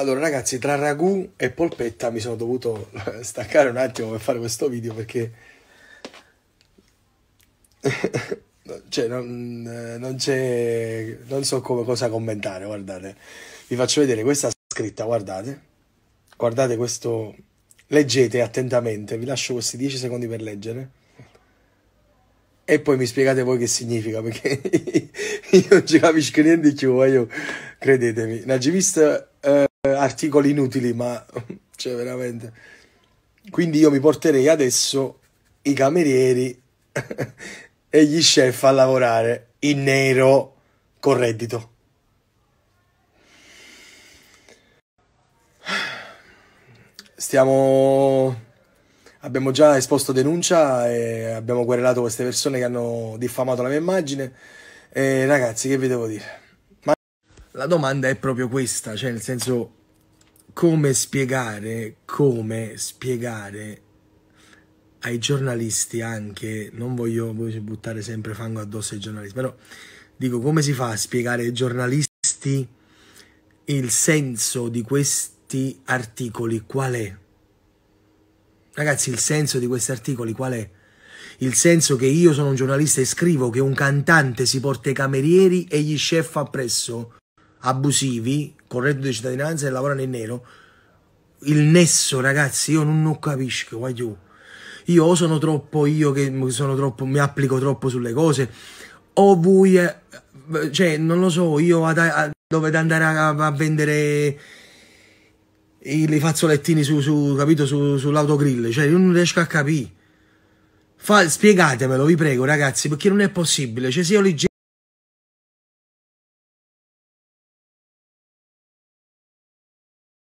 Allora ragazzi, tra ragù e polpetta mi sono dovuto staccare un attimo per fare questo video perché... cioè, non, non, c'è... non so come, cosa commentare, guardate. Vi faccio vedere questa scritta, guardate. Guardate questo... Leggete attentamente, vi lascio questi 10 secondi per leggere. E poi mi spiegate voi che significa, perché io non ci capisco niente di più, ma io, credetemi, Najimist eh, articoli inutili, ma cioè veramente. Quindi io mi porterei adesso i camerieri e gli chef a lavorare in nero con reddito. Stiamo abbiamo già esposto denuncia e abbiamo querelato queste persone che hanno diffamato la mia immagine. E ragazzi, che vi devo dire? la domanda è proprio questa, cioè nel senso come spiegare, come spiegare ai giornalisti anche, non voglio buttare sempre fango addosso ai giornalisti, però dico come si fa a spiegare ai giornalisti il senso di questi articoli qual è? Ragazzi, il senso di questi articoli qual è? Il senso che io sono un giornalista e scrivo che un cantante si porta i camerieri e gli chef appresso abusivi con reddito di cittadinanza e lavorano in nero. Il nesso, ragazzi, io non lo capisco, guagliù. Io o sono troppo io che sono troppo, mi applico troppo sulle cose, o voi, eh, cioè, non lo so, io ad, a, dovete andare a, a vendere i, i fazzolettini su, su, capito, su, sull'autogrill, cioè, io non riesco a capire. Fa, spiegatemelo, vi prego, ragazzi, perché non è possibile. Cioè, se io li